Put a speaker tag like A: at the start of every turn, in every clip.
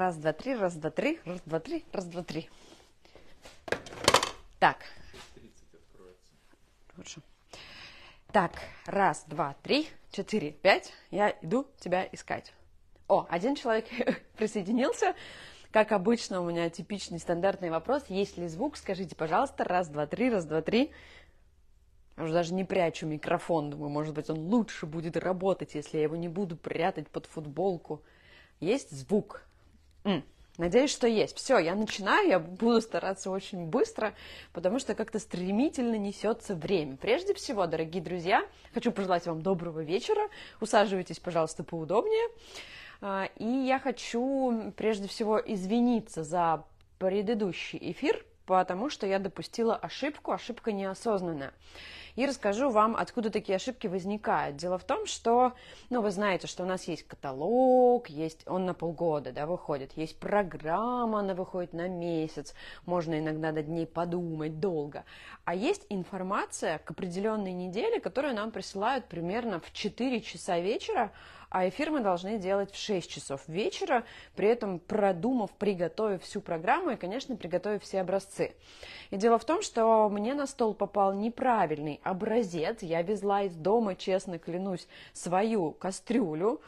A: Раз, два, три, раз, два, три, раз, два, три, раз, два, три. Так. Хорошо. Так, раз, два, три, четыре, пять. Я иду тебя искать. О, один человек присоединился. Как обычно, у меня типичный стандартный вопрос. Есть ли звук? Скажите, пожалуйста. Раз, два, три, раз, два, три. Я уже даже не прячу микрофон. Думаю, может быть, он лучше будет работать, если я его не буду прятать под футболку. Есть звук? Надеюсь, что есть. Все, я начинаю, я буду стараться очень быстро, потому что как-то стремительно несется время. Прежде всего, дорогие друзья, хочу пожелать вам доброго вечера. Усаживайтесь, пожалуйста, поудобнее. А, и я хочу прежде всего извиниться за предыдущий эфир, потому что я допустила ошибку, ошибка неосознанная. И расскажу вам, откуда такие ошибки возникают. Дело в том, что, ну, вы знаете, что у нас есть каталог, есть он на полгода, да, выходит, есть программа, она выходит на месяц, можно иногда до дней подумать долго. А есть информация к определенной неделе, которую нам присылают примерно в 4 часа вечера, а эфир мы должны делать в 6 часов вечера, при этом продумав, приготовив всю программу и, конечно, приготовив все образцы. И дело в том, что мне на стол попал неправильный образец, я везла из дома, честно клянусь, свою кастрюлю,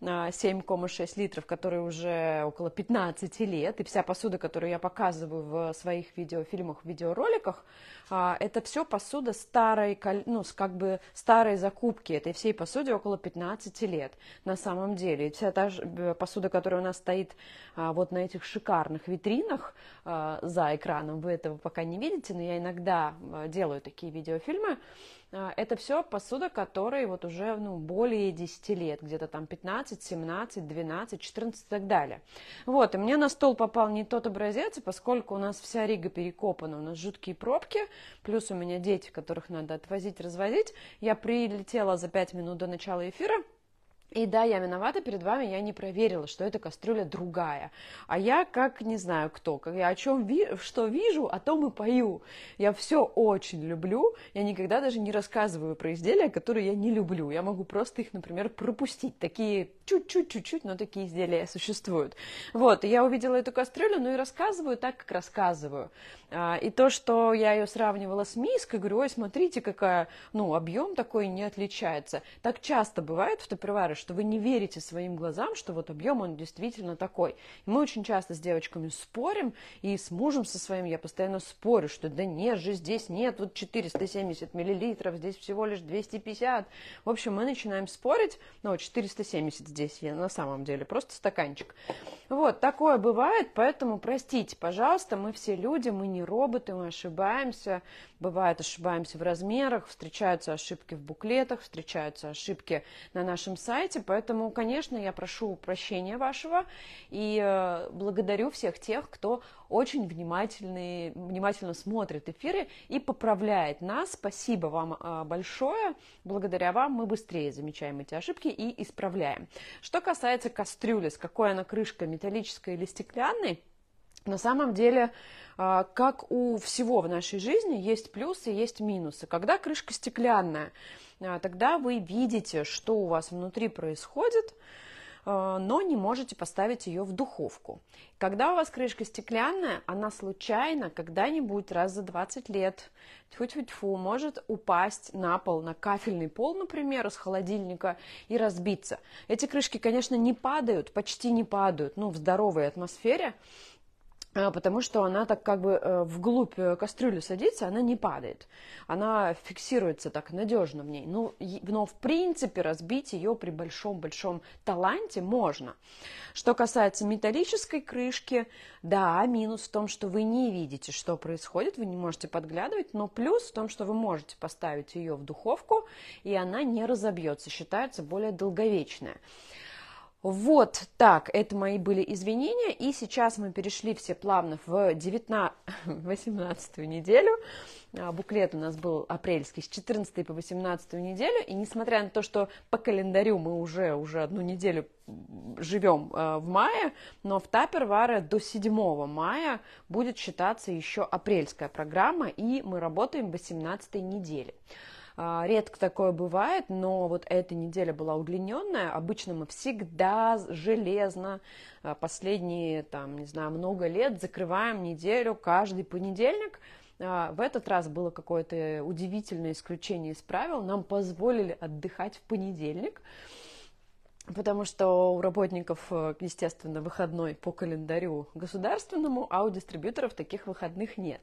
A: 7,6 а, литров, которые уже около 15 лет, и вся посуда, которую я показываю в своих видеофильмах, видеороликах, а, это все посуда старой, ну, как бы старой закупки. Этой всей посуде около 15 лет на самом деле. И вся та же э, посуда, которая у нас стоит а, вот на этих шикарных витринах за экраном, вы этого пока не видите, но я иногда э, делаю такие видеофильмы, а, это все посуда, которая вот уже ну, более 10 лет, где-то там 15, 17, 12, 14 и так далее. Вот, и мне на стол попал не тот образец, и а поскольку у нас вся Рига перекопана, у нас жуткие пробки, плюс у меня дети, которых надо отвозить, развозить, я прилетела за 5 минут до начала эфира, и да, я виновата перед вами, я не проверила, что эта кастрюля другая. А я как не знаю кто, как я о чем ви- что вижу, о том и пою. Я все очень люблю, я никогда даже не рассказываю про изделия, которые я не люблю. Я могу просто их, например, пропустить. Такие чуть-чуть-чуть-чуть, но такие изделия существуют. Вот, я увидела эту кастрюлю, ну и рассказываю так, как рассказываю. А, и то, что я ее сравнивала с миской, говорю, ой, смотрите, какая, ну, объем такой не отличается. Так часто бывает в топперваре, что вы не верите своим глазам, что вот объем он действительно такой. И мы очень часто с девочками спорим, и с мужем со своим я постоянно спорю, что да нет же, здесь нет вот 470 миллилитров, здесь всего лишь 250. В общем, мы начинаем спорить, но ну, 470 здесь я на самом деле, просто стаканчик. Вот, такое бывает, поэтому простите, пожалуйста, мы все люди, мы не роботы, мы ошибаемся. Бывает, ошибаемся в размерах, встречаются ошибки в буклетах, встречаются ошибки на нашем сайте, мероприятие, поэтому, конечно, я прошу прощения вашего и э, благодарю всех тех, кто очень внимательный, внимательно смотрит эфиры и поправляет нас. Спасибо вам э, большое. Благодаря вам мы быстрее замечаем эти ошибки и исправляем. Что касается кастрюли, с какой она крышкой, металлической или стеклянной, на самом деле, а, как у всего в нашей жизни, есть плюсы, есть минусы. Когда крышка стеклянная, а, тогда вы видите, что у вас внутри происходит, а, но не можете поставить ее в духовку. Когда у вас крышка стеклянная, она случайно когда-нибудь раз за 20 лет тьфу-тьфу-тьфу может упасть на пол, на кафельный пол, например, из холодильника и разбиться. Эти крышки, конечно, не падают, почти не падают, ну, в здоровой атмосфере, а, потому что она так как бы э, вглубь э, кастрюли садится, она не падает. Она фиксируется так надежно в ней. Ну, но в принципе разбить ее при большом-большом таланте можно. Что касается металлической крышки, да, минус в том, что вы не видите, что происходит, вы не можете подглядывать, но плюс в том, что вы можете поставить ее в духовку, и она не разобьется, считается более долговечная. Вот так, это мои были извинения, и сейчас мы перешли все плавно в 19, 18 неделю. А, буклет у нас был апрельский, с 14 по 18 неделю, и несмотря на то, что по календарю мы уже, уже одну неделю живем а, в мае, но в Таперваре до 7 мая будет считаться еще апрельская программа, и мы работаем 18 неделе. недели. А, редко такое бывает, но вот эта неделя была удлиненная. Обычно мы всегда железно а, последние, там, не знаю, много лет закрываем неделю каждый понедельник. А, в этот раз было какое-то удивительное исключение из правил. Нам позволили отдыхать в понедельник. Потому что у работников, э, естественно, выходной по календарю государственному, а у дистрибьюторов таких выходных нет.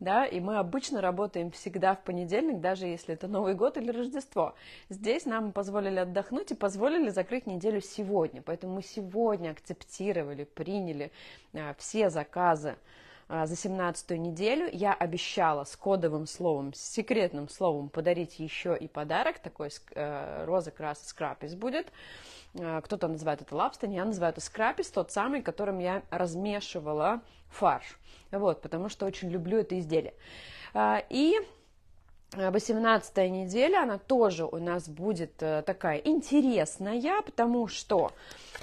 A: Да? И мы обычно работаем всегда в понедельник, даже если это Новый год или Рождество. Здесь нам позволили отдохнуть и позволили закрыть неделю сегодня. Поэтому мы сегодня акцептировали, приняли э, все заказы а, за 17 неделю. Я обещала с кодовым словом, с секретным словом подарить еще и подарок. Такой э, роза краса скрапис будет. А, кто-то называет это лапстон, я называю это скрапис, тот самый, которым я размешивала фарш. Вот, потому что очень люблю это изделие. А, и 18 э, неделя, она тоже у нас будет э, такая интересная, потому что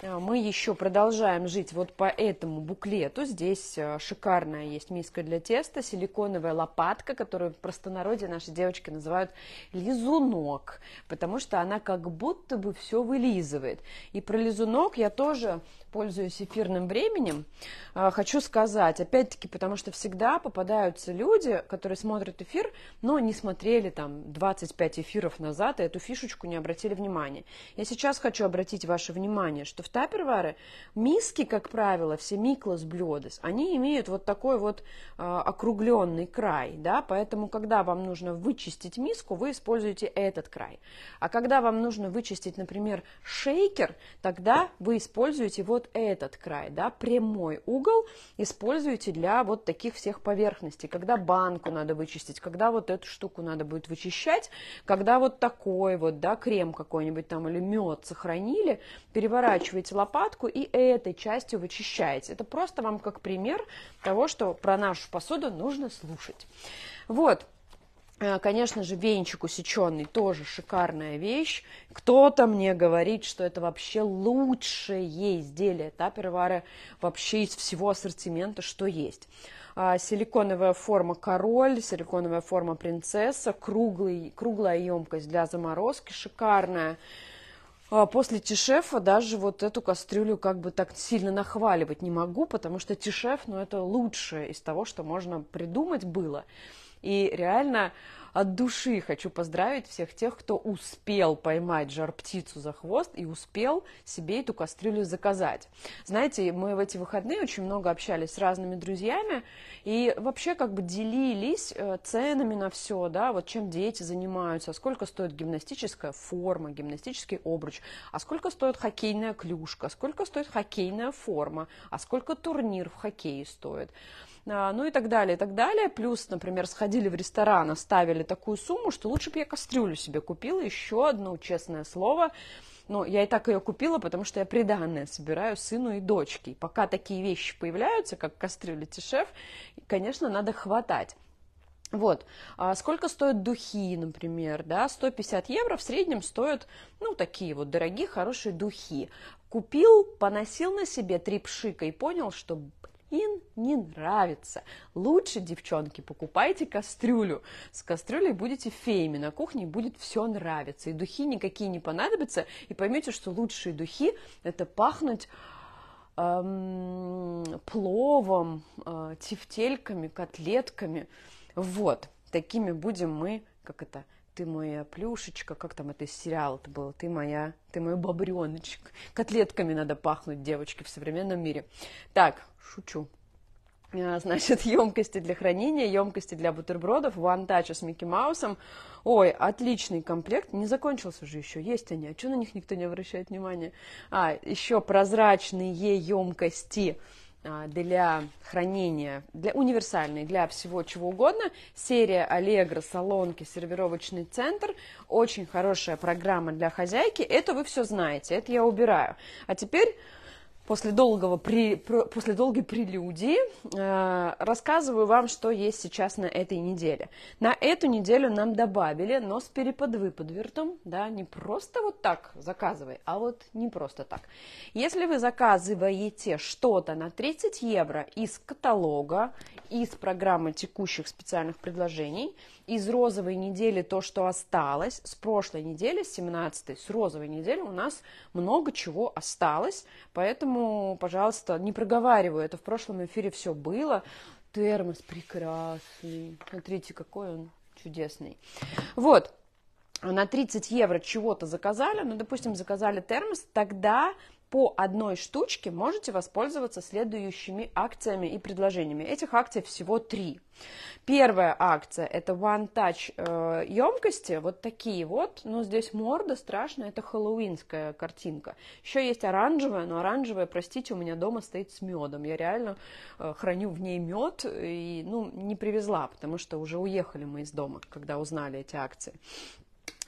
A: э, мы еще продолжаем жить вот по этому буклету. Здесь шикарная есть миска для теста, силиконовая лопатка, которую в простонародье наши девочки называют лизунок, потому что она как будто бы все вылизывает. И про лизунок я тоже пользуюсь эфирным временем. Хочу сказать, опять-таки, потому что всегда попадаются люди, которые смотрят эфир, но не смотрят смотрели там 25 эфиров назад и эту фишечку не обратили внимания. Я сейчас хочу обратить ваше внимание, что в тапервары миски, как правило, все миклос блюдес, они имеют вот такой вот э, округленный край, да, поэтому когда вам нужно вычистить миску, вы используете этот край. А когда вам нужно вычистить, например, шейкер, тогда вы используете вот этот край, да, прямой угол используете для вот таких всех поверхностей, когда банку надо вычистить, когда вот эту штуку надо будет вычищать, когда вот такой вот, да, крем какой-нибудь там или мед сохранили, переворачиваете лопатку и этой частью вычищаете. Это просто вам как пример того, что про нашу посуду нужно слушать. Вот. Э, конечно же, венчик усеченный тоже шикарная вещь. Кто-то мне говорит, что это вообще лучшее изделие тапервара вообще из всего ассортимента, что есть. А, силиконовая форма король, силиконовая форма принцесса, круглый, круглая емкость для заморозки, шикарная. А, после Тишефа даже вот эту кастрюлю как бы так сильно нахваливать не могу, потому что Тишеф, ну это лучшее из того, что можно придумать было. И реально от души хочу поздравить всех тех, кто успел поймать жар-птицу за хвост и успел себе эту кастрюлю заказать. Знаете, мы в эти выходные очень много общались с разными друзьями и вообще как бы делились э, ценами на все, да, вот чем дети занимаются, а сколько стоит гимнастическая форма, гимнастический обруч, а сколько стоит хоккейная клюшка, сколько стоит хоккейная форма, а сколько турнир в хоккее стоит. А, ну и так далее, и так далее. Плюс, например, сходили в ресторан, оставили такую сумму, что лучше бы я кастрюлю себе купила, еще одно честное слово. Но ну, я и так ее купила, потому что я приданное собираю сыну и дочке. И пока такие вещи появляются, как кастрюля Тишев, конечно, надо хватать. Вот, а сколько стоят духи, например, да, 150 евро в среднем стоят, ну, такие вот дорогие, хорошие духи. Купил, поносил на себе три пшика и понял, что Ин не нравится. Лучше, девчонки, покупайте кастрюлю. С кастрюлей будете феями, на кухне будет все нравиться. И духи никакие не понадобятся. И поймете, что лучшие духи – это пахнуть эм, пловом, э, тефтельками, котлетками. Вот, такими будем мы, как это, ты моя плюшечка, как там это из сериала-то было, ты моя, ты мой бобреночек. Котлетками надо пахнуть, девочки, в современном мире. Так, шучу. А, значит, емкости для хранения, емкости для бутербродов, One Touch с Микки Маусом. Ой, отличный комплект, не закончился же еще, есть они, а что на них никто не обращает внимания? А, еще прозрачные емкости а, для хранения, для универсальной, для всего чего угодно. Серия Allegro, салонки, сервировочный центр. Очень хорошая программа для хозяйки. Это вы все знаете, это я убираю. А теперь после, долгого при, после долгой прелюдии э, рассказываю вам, что есть сейчас на этой неделе. На эту неделю нам добавили, но с переподвы переподвыподвертом, да, не просто вот так заказывай, а вот не просто так. Если вы заказываете что-то на 30 евро из каталога, из программы текущих специальных предложений – из розовой недели то, что осталось. С прошлой недели, с 17 с розовой недели у нас много чего осталось. Поэтому, пожалуйста, не проговариваю. Это в прошлом эфире все было. Термос прекрасный. Смотрите, какой он чудесный. Вот, на 30 евро чего-то заказали, ну, допустим, заказали термос, тогда по одной штучке можете воспользоваться следующими акциями и предложениями. Этих акций всего три. Первая акция – это One Touch э, емкости, вот такие вот, но ну, здесь морда страшная, это хэллоуинская картинка. Еще есть оранжевая, но оранжевая, простите, у меня дома стоит с медом. Я реально э, храню в ней мед и, ну, не привезла, потому что уже уехали мы из дома, когда узнали эти акции.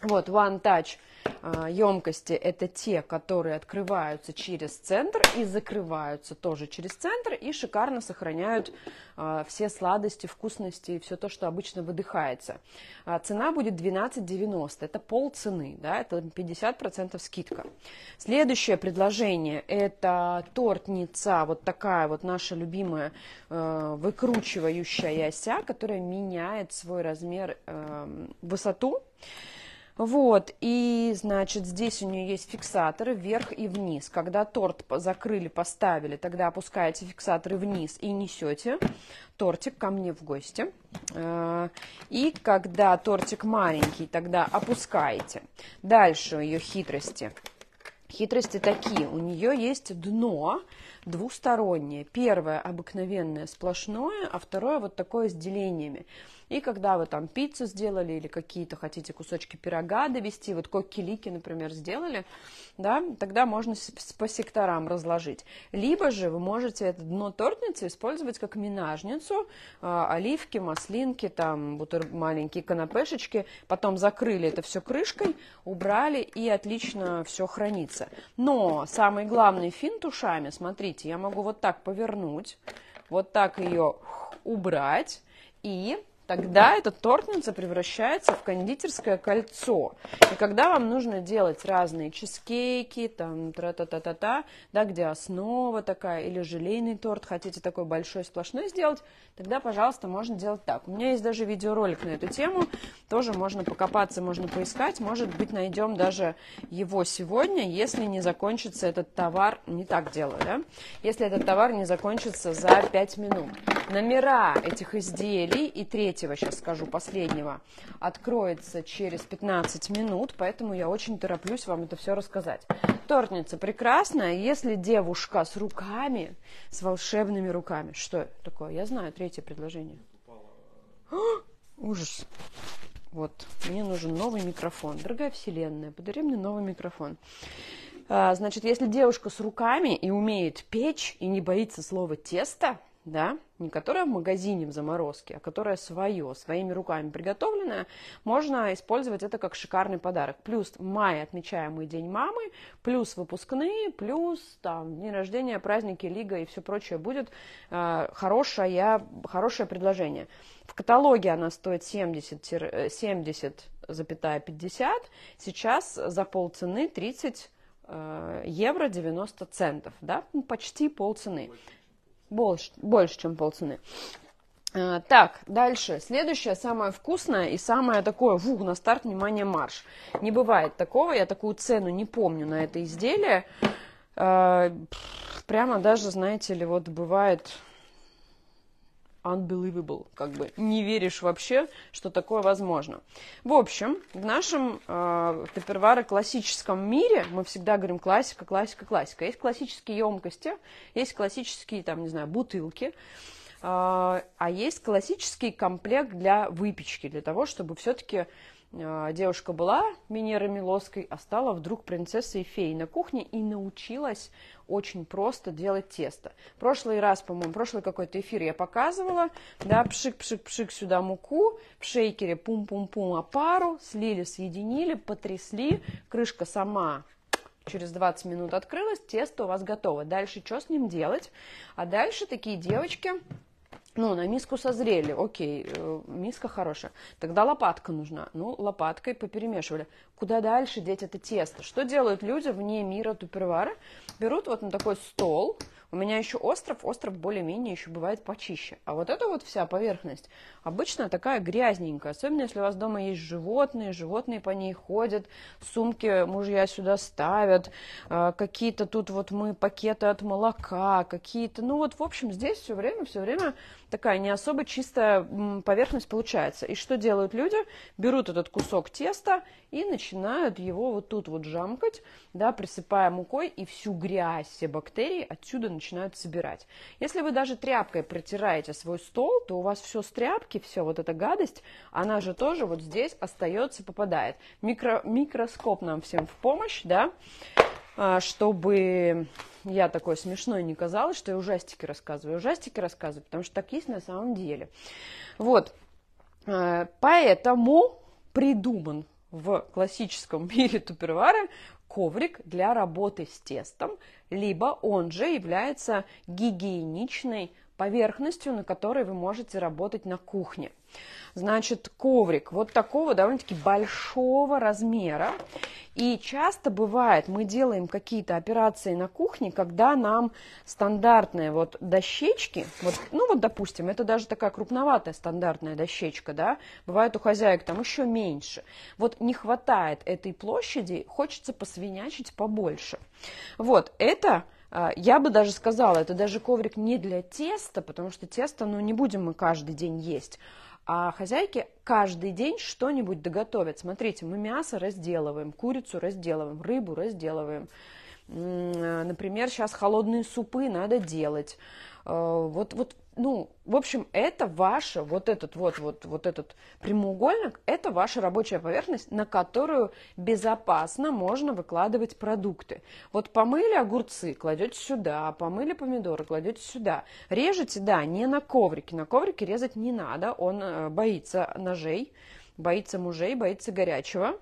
A: Вот, One Touch а, емкости это те, которые открываются через центр и закрываются тоже через центр и шикарно сохраняют а, все сладости, вкусности и все то, что обычно выдыхается. А, цена будет 12,90, это пол цены, да, это 50% скидка. Следующее предложение это тортница, вот такая вот наша любимая э, выкручивающая ося, которая меняет свой размер, высоту. Вот, и, значит, здесь у нее есть фиксаторы вверх и вниз. Когда торт закрыли, поставили, тогда опускаете фиксаторы вниз и несете тортик ко мне в гости. Э, и когда тортик маленький, тогда опускаете. Дальше ее хитрости. Хитрости такие. У нее есть дно, двустороннее. Первое обыкновенное сплошное, а второе вот такое с делениями. И когда вы там пиццу сделали или какие-то хотите кусочки пирога довести, вот коккелики, например, сделали, да, тогда можно по секторам разложить. Либо же вы можете это дно тортницы использовать как минажницу, а, оливки, маслинки, там бутер... маленькие канапешечки, потом закрыли это все крышкой, убрали и отлично все хранится. Но самый главный финт ушами, смотрите, смотрите, я могу вот так повернуть, вот так ее убрать и тогда эта тортница превращается в кондитерское кольцо. И когда вам нужно делать разные чизкейки, там, тра-та-та-та-та, да, где основа такая, или желейный торт, хотите такой большой сплошной сделать, тогда, пожалуйста, можно делать так. У меня есть даже видеоролик на эту тему, тоже можно покопаться, можно поискать, может быть, найдем даже его сегодня, если не закончится этот товар, не так делаю, да, если этот товар не закончится за 5 минут. Номера этих изделий и третий третьего, сейчас скажу, последнего, откроется через 15 минут, поэтому я очень тороплюсь вам это все рассказать. Торница прекрасная, если девушка с руками, с волшебными руками. Что такое? Я знаю третье предложение. А! ужас. Вот, мне нужен новый микрофон. Дорогая Вселенная, подари мне новый микрофон. А, значит, если девушка с руками и умеет печь и не боится слова тесто, да, не которая в магазине в заморозке, а которая свое, своими руками приготовленная, можно использовать это как шикарный подарок. Плюс в мае отмечаемый День мамы, плюс выпускные, плюс там дни рождения, праздники, лига и все прочее будет э, хорошее, хорошее предложение. В каталоге она стоит 70, 70 50, сейчас за полцены 30 э, евро 90 центов, да, ну, почти полцены. Больше, больше чем полцены. А, так, дальше. Следующее, самое вкусное и самое такое, вух, на старт, внимание, марш. Не бывает такого, я такую цену не помню на это изделие. А, прямо даже, знаете ли, вот бывает unbelievable, как бы не веришь вообще, что такое возможно. В общем, в нашем э, топперваре классическом мире мы всегда говорим классика, классика, классика. Есть классические емкости, есть классические, там, не знаю, бутылки, э, а есть классический комплект для выпечки, для того, чтобы все-таки а, девушка была Минерой Милоской, а стала вдруг принцессой феей на кухне и научилась очень просто делать тесто. Прошлый раз, по-моему, прошлый какой-то эфир я показывала, да, пшик-пшик-пшик сюда муку, в шейкере пум-пум-пум опару, а слили, соединили, потрясли, крышка сама через 20 минут открылась, тесто у вас готово. Дальше что с ним делать? А дальше такие девочки ну, на миску созрели, окей, э, миска хорошая. Тогда лопатка нужна. Ну, лопаткой поперемешивали. Куда дальше деть это тесто? Что делают люди вне мира тупервара? Берут вот на такой стол, у меня еще остров, остров более-менее еще бывает почище. А вот эта вот вся поверхность обычно такая грязненькая, особенно если у вас дома есть животные, животные по ней ходят, сумки мужья сюда ставят, а, какие-то тут вот мы пакеты от молока, какие-то, ну вот в общем здесь все время, все время такая не особо чистая поверхность получается. И что делают люди? Берут этот кусок теста и начинают его вот тут вот жамкать, да, присыпая мукой, и всю грязь, все бактерии отсюда начинают собирать. Если вы даже тряпкой протираете свой стол, то у вас все с тряпки, все вот эта гадость, она же тоже вот здесь остается, попадает. Микро, микроскоп нам всем в помощь, да, а, чтобы я такой смешной не казалось, что я ужастики рассказываю. Ужастики рассказываю, потому что так есть на самом деле. Вот. Э, поэтому придуман в классическом мире тупервары коврик для работы с тестом, либо он же является гигиеничной поверхностью, на которой вы можете работать на кухне. Значит, коврик вот такого довольно-таки большого размера. И часто бывает, мы делаем какие-то операции на кухне, когда нам стандартные вот дощечки, вот, ну вот, допустим, это даже такая крупноватая стандартная дощечка, да, бывает у хозяек там еще меньше. Вот не хватает этой площади, хочется посвинячить побольше. Вот, это а, я бы даже сказала, это даже коврик не для теста, потому что тесто, ну, не будем мы каждый день есть. А хозяйки каждый день что-нибудь доготовят. Смотрите, мы мясо разделываем, курицу разделываем, рыбу разделываем. А, например, сейчас холодные супы надо делать. А, вот, вот ну, в общем, это ваша, вот этот вот, вот, вот этот прямоугольник, это ваша рабочая поверхность, на которую безопасно можно выкладывать продукты. Вот помыли огурцы, кладете сюда, помыли помидоры, кладете сюда. Режете, да, не на коврике. На коврике резать не надо, он э, боится ножей, боится мужей, боится горячего.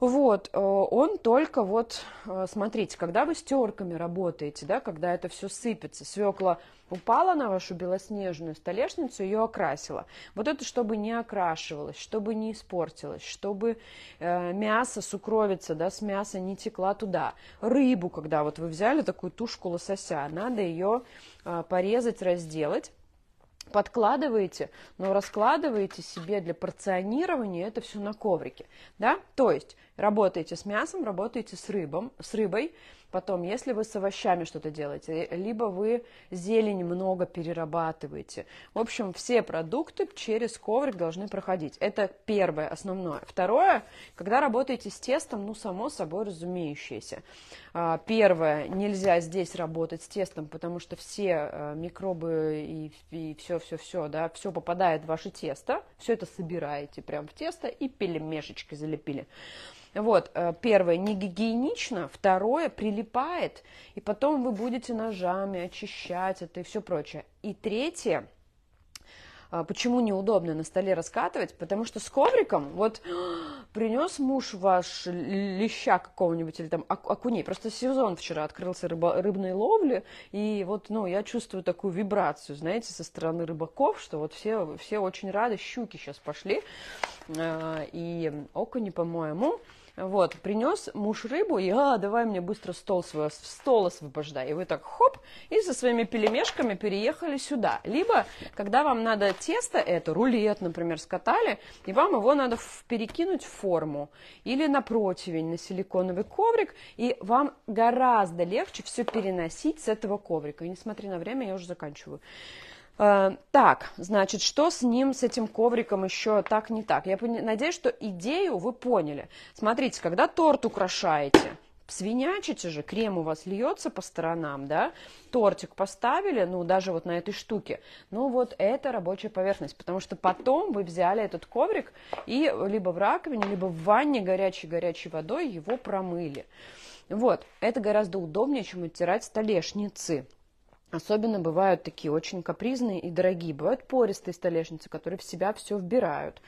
A: Вот, э, он только вот, э, смотрите, когда вы с терками работаете, да, когда это все сыпется, свекла упала на вашу белоснежную столешницу, ее окрасила. Вот это, чтобы не окрашивалось, чтобы не испортилось, чтобы э, мясо, сукровица, да, с мяса не текла туда. Рыбу, когда вот вы взяли такую тушку лосося, надо ее э, порезать, разделать подкладываете, но раскладываете себе для порционирования это все на коврике, да, то есть Работаете с мясом, работаете с, рыбом, с рыбой. Потом, если вы с овощами что-то делаете, либо вы зелень много перерабатываете. В общем, все продукты через коврик должны проходить. Это первое, основное. Второе, когда работаете с тестом, ну, само собой разумеющееся. А, первое, нельзя здесь работать с тестом, потому что все э, микробы и, все-все-все, да, все попадает в ваше тесто. Все это собираете прям в тесто и пельмешечкой залепили. Вот, э, первое, не гигиенично, второе, прилипает, и потом вы будете ножами очищать это и все прочее. И третье, э, почему неудобно на столе раскатывать, потому что с ковриком, вот принес муж ваш леща какого-нибудь или там окуней, просто сезон вчера открылся рыба, рыбной ловли, и вот, ну, я чувствую такую вибрацию, знаете, со стороны рыбаков, что вот все, все очень рады, щуки сейчас пошли, э, и окуни, по-моему, вот, принес муж рыбу, и а, давай мне быстро стол свой, стол освобождай. И вы так хоп, и со своими пельмешками переехали сюда. Либо, когда вам надо тесто это, рулет, например, скатали, и вам его надо перекинуть в форму. Или на противень, на силиконовый коврик, и вам гораздо легче все переносить с этого коврика. И не смотри на время, я уже заканчиваю. Э, так, значит, что с ним, с этим ковриком еще так не так? Я надеюсь, что идею вы поняли. Смотрите, когда торт украшаете, свинячите же, крем у вас льется по сторонам, да? Тортик поставили, ну, даже вот на этой штуке. Ну, вот это рабочая поверхность, потому что потом вы взяли этот коврик и либо в раковине, либо в ванне горячей-горячей водой его промыли. Вот, это гораздо удобнее, чем оттирать столешницы. Особенно бывают такие очень капризные и дорогие. Бывают пористые столешницы, которые в себя все вбирают.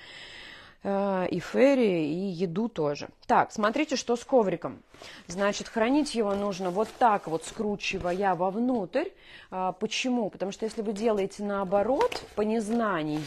A: Э, и ферри, и еду тоже. Так, смотрите, что с ковриком. Значит, хранить его нужно вот так вот, скручивая вовнутрь. Э, почему? Потому что если вы делаете наоборот, по незнанию,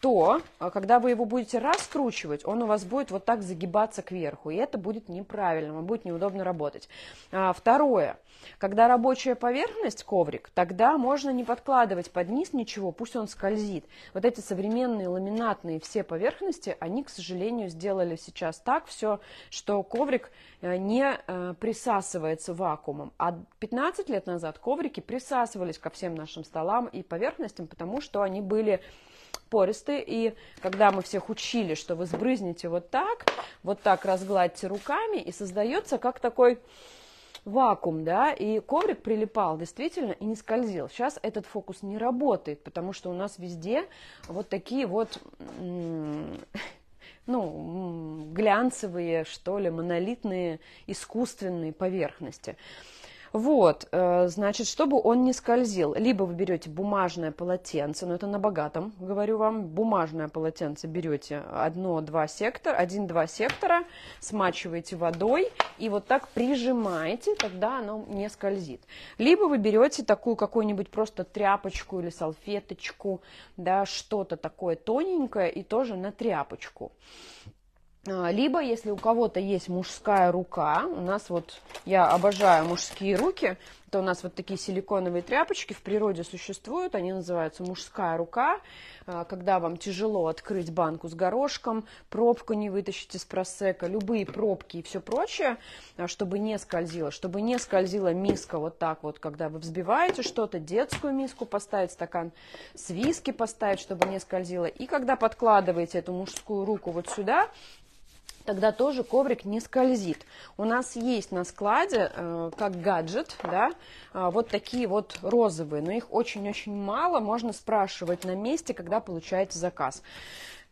A: то э, когда вы его будете раскручивать, он у вас будет вот так загибаться кверху, и это будет неправильно, вам будет неудобно работать. А, второе, когда рабочая поверхность, коврик, тогда можно не подкладывать под низ ничего, пусть он скользит. Вот эти современные ламинатные все поверхности, они, к сожалению, сделали сейчас так все, что коврик э, не э, присасывается вакуумом. А 15 лет назад коврики присасывались ко всем нашим столам и поверхностям, потому что они были пористые, и когда мы всех учили, что вы сбрызнете вот так, вот так разгладьте руками, и создается как такой вакуум, да, и коврик прилипал действительно и не скользил. Сейчас этот фокус не работает, потому что у нас везде вот такие вот ну, глянцевые, что ли, монолитные искусственные поверхности. Вот, э, значит, чтобы он не скользил, либо вы берете бумажное полотенце, но это на богатом, говорю вам, бумажное полотенце берете одно-два сектора, один-два сектора, смачиваете водой и вот так прижимаете, тогда оно не скользит. Либо вы берете такую какую-нибудь просто тряпочку или салфеточку, да, что-то такое тоненькое и тоже на тряпочку. А, либо, если у кого-то есть мужская рука, у нас вот, я обожаю мужские руки, то у нас вот такие силиконовые тряпочки в природе существуют, они называются мужская рука, а, когда вам тяжело открыть банку с горошком, пробку не вытащить из просека, любые пробки и все прочее, а, чтобы не скользило, чтобы не скользила миска вот так вот, когда вы взбиваете что-то, детскую миску поставить, стакан с виски поставить, чтобы не скользило, и когда подкладываете эту мужскую руку вот сюда, тогда тоже коврик не скользит. У нас есть на складе, э, как гаджет, да, э, вот такие вот розовые, но их очень-очень мало, можно спрашивать на месте, когда получаете заказ.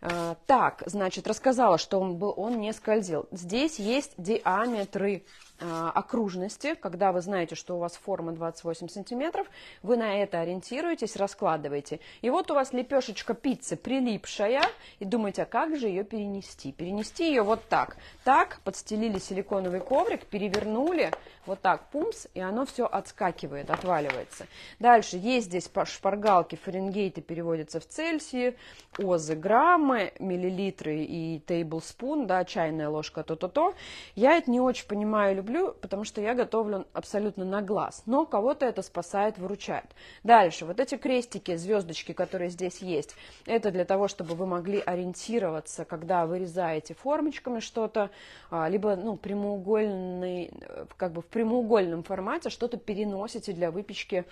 A: Э, так, значит, рассказала, что он, был, он не скользил. Здесь есть диаметры Э, окружности, когда вы знаете, что у вас форма 28 сантиметров, вы на это ориентируетесь, раскладываете. И вот у вас лепешечка пиццы прилипшая, и думаете, а как же ее перенести? Перенести ее вот так. Так, подстелили силиконовый коврик, перевернули, вот так, пумс, и оно все отскакивает, отваливается. Дальше есть здесь шпаргалки, фаренгейты переводятся в Цельсии, озы граммы, миллилитры и тейблспун, да, чайная ложка, то-то-то. Я это не очень понимаю, люблю, потому что я готовлю абсолютно на глаз, но кого-то это спасает, выручает. Дальше, вот эти крестики, звездочки, которые здесь есть, это для того, чтобы вы могли ориентироваться, когда вырезаете формочками что-то, а, либо ну, прямоугольный, э, как бы в прямоугольном формате что-то переносите для выпечки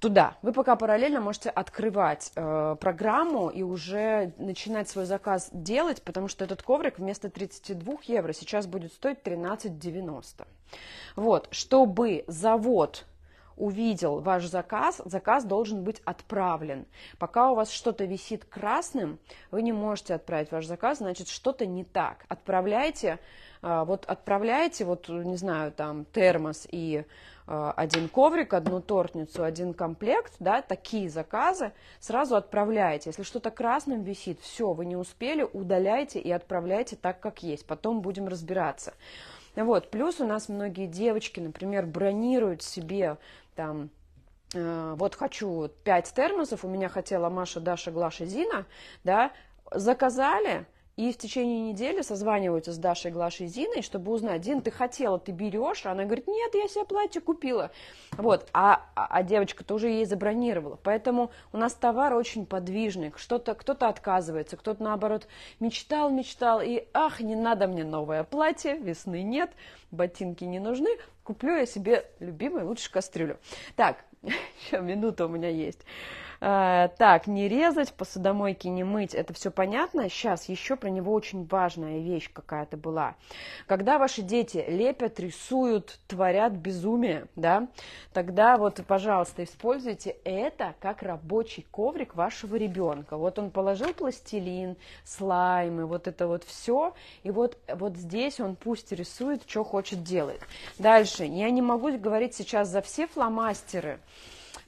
A: туда. Вы пока параллельно можете открывать э, программу и уже начинать свой заказ делать, потому что этот коврик вместо 32 евро сейчас будет стоить 13,90. Вот, чтобы завод увидел ваш заказ, заказ должен быть отправлен. Пока у вас что-то висит красным, вы не можете отправить ваш заказ, значит что-то не так. Отправляйте, э, вот отправляйте, вот не знаю, там термос и Э, один коврик, одну тортницу, один комплект, да, такие заказы, сразу отправляете. Если что-то красным висит, все, вы не успели, удаляйте и отправляйте так, как есть. Потом будем разбираться. Вот, плюс у нас многие девочки, например, бронируют себе там э, вот хочу 5 термосов, у меня хотела Маша, Даша, Глаша, Зина, да, заказали, и в течение недели созваниваются с Дашей, Глашей Зиной, чтобы узнать, Дин, ты хотела, ты берешь? Она говорит, нет, я себе платье купила. Вот, а, а, а девочка-то уже ей забронировала. Поэтому у нас товар очень подвижный. Что-то, кто-то отказывается, кто-то, наоборот, мечтал, мечтал. И, ах, не надо мне новое платье, весны нет, ботинки не нужны. Куплю я себе любимую лучше кастрюлю. Так, еще минута у меня есть. Э, так, не резать, посудомойки не мыть, это все понятно. Сейчас еще про него очень важная вещь какая-то была. Когда ваши дети лепят, рисуют, творят безумие, да, тогда вот, пожалуйста, используйте это как рабочий коврик вашего ребенка. Вот он положил пластилин, слаймы, вот это вот все, и вот, вот здесь он пусть рисует, что хочет делать. Дальше, я не могу говорить сейчас за все фломастеры,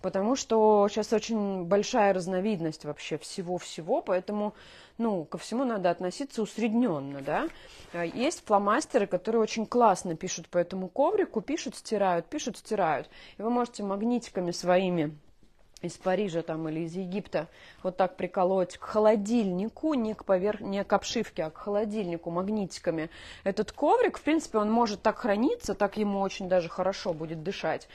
A: потому что сейчас очень большая разновидность вообще всего-всего, поэтому, ну, ко всему надо относиться усредненно, да. А есть фломастеры, которые очень классно пишут по этому коврику, пишут, стирают, пишут, стирают. И вы можете магнитиками своими из Парижа там или из Египта вот так приколоть к холодильнику, не к, поверх... не к обшивке, а к холодильнику магнитиками. Этот коврик, в принципе, он может так храниться, так ему очень даже хорошо будет дышать.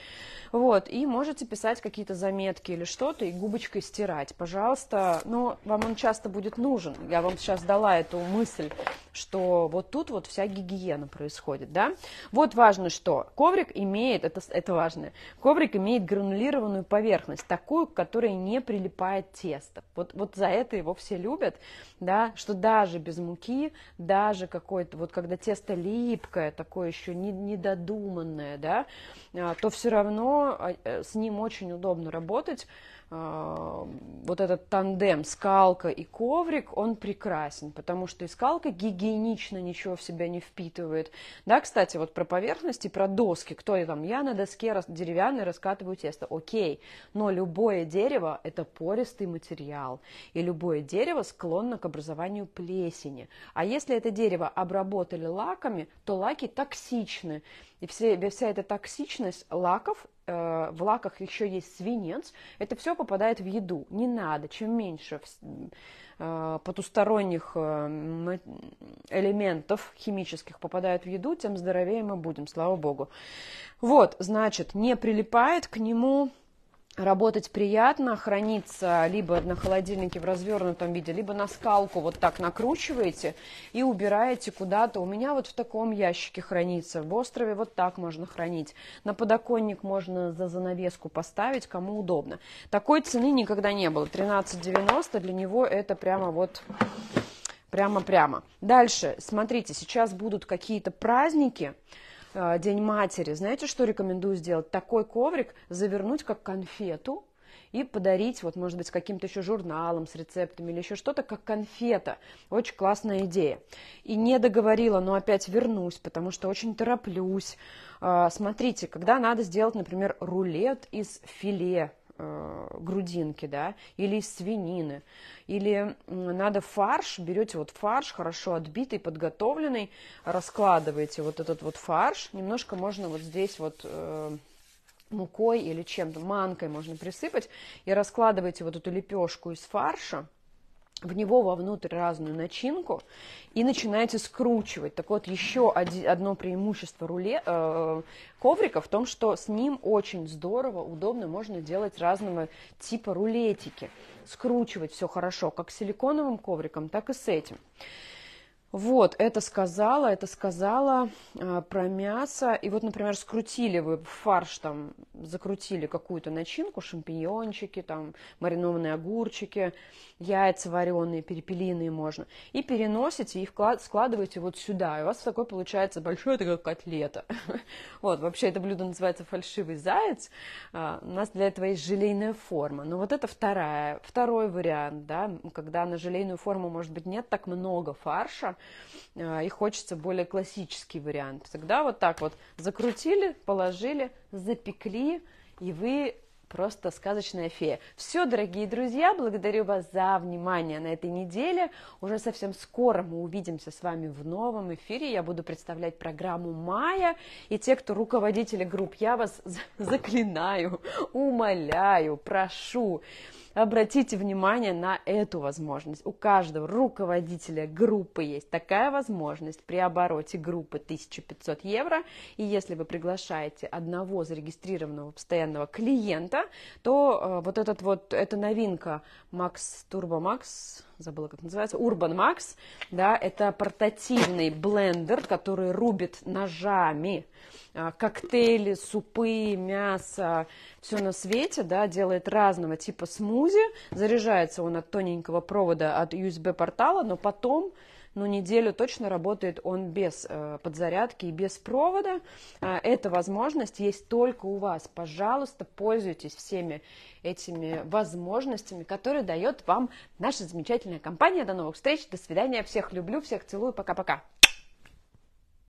A: Вот, и можете писать какие-то заметки или что-то и губочкой стирать, пожалуйста. Но ну, вам он часто будет нужен. Я вам сейчас дала эту мысль, что вот тут вот вся гигиена происходит, да. Вот важно что. Коврик имеет, это, это важно, коврик имеет гранулированную поверхность, такую такую, к которой не прилипает тесто. Вот, вот за это его все любят, да, что даже без муки, даже какое-то, вот когда тесто липкое, такое еще не, недодуманное, да, а, то все равно а, э, с ним очень удобно работать, Э, вот этот тандем скалка и коврик, он прекрасен, потому что и скалка гигиенично ничего в себя не впитывает. Да, кстати, вот про поверхности, про доски. Кто я там? Я на доске деревянной раскатываю тесто. Окей, но любое дерево – это пористый материал, и любое дерево склонно к образованию плесени. А если это дерево обработали лаками, то лаки токсичны. И все, вся эта токсичность лаков Э, в лаках еще есть свинец, это все попадает в еду. Не надо, чем меньше э, потусторонних э, элементов химических попадает в еду, тем здоровее мы будем, слава богу. Вот, значит, не прилипает к нему работать приятно, хранится либо на холодильнике в развернутом виде, либо на скалку вот так накручиваете и убираете куда-то. У меня вот в таком ящике хранится, в острове вот так можно хранить. На подоконник можно за занавеску поставить, кому удобно. Такой цены никогда не было, 13,90 для него это прямо вот прямо-прямо. Дальше, смотрите, сейчас будут какие-то праздники, а, День матери, знаете, что рекомендую сделать? Такой коврик завернуть как конфету и подарить, вот, может быть, каким-то еще журналом с рецептами или еще что-то, как конфета. Очень классная идея. И не договорила, но опять вернусь, потому что очень тороплюсь. А, смотрите, когда надо сделать, например, рулет из филе э, грудинки, да, или из свинины, или надо фарш, берете вот фарш, хорошо отбитый, подготовленный, раскладываете вот этот вот фарш, немножко можно вот здесь вот... Э, мукой или чем-то, манкой можно присыпать, и раскладываете вот эту лепешку из фарша – в него вовнутрь разную начинку и начинаете скручивать. Так вот, еще одно преимущество руле, э, коврика в том, что с ним очень здорово, удобно можно делать разного типа рулетики. Скручивать все хорошо, как с силиконовым ковриком, так и с этим. Вот, это сказала, это сказала э, про мясо. И вот, например, скрутили вы фарш там, закрутили какую-то начинку, шампиньончики, там, маринованные огурчики, яйца вареные, перепелиные можно. И переносите и складываете вот сюда. И у вас такой получается большой такая котлета. Вот, вообще это блюдо называется фальшивый заяц. А, у нас для этого есть желейная форма. Но вот это вторая, второй вариант, да, когда на желейную форму, может быть, нет так много фарша, Э, и хочется более классический вариант. Тогда вот так вот закрутили, положили, запекли, и вы просто сказочная фея. Все, дорогие друзья, благодарю вас за внимание на этой неделе. Уже совсем скоро мы увидимся с вами в новом эфире. Я буду представлять программу «Мая». И те, кто руководители групп, я вас заклинаю, умоляю, прошу, Обратите внимание на эту возможность. У каждого руководителя группы есть такая возможность при обороте группы 1500 евро. И если вы приглашаете одного зарегистрированного постоянного клиента, то э, вот этот вот, эта новинка Max Turbo Max, забыла как называется, Urban Max, да, это портативный блендер, который рубит ножами а, коктейли, супы, мясо, все на свете, да, делает разного типа смузи, заряжается он от тоненького провода от USB-портала, но потом ну, неделю точно работает он без э, подзарядки и без провода. Э, эта возможность есть только у вас. Пожалуйста, пользуйтесь всеми этими возможностями, которые дает вам наша замечательная компания. До новых встреч, до свидания, всех люблю, всех целую, пока-пока.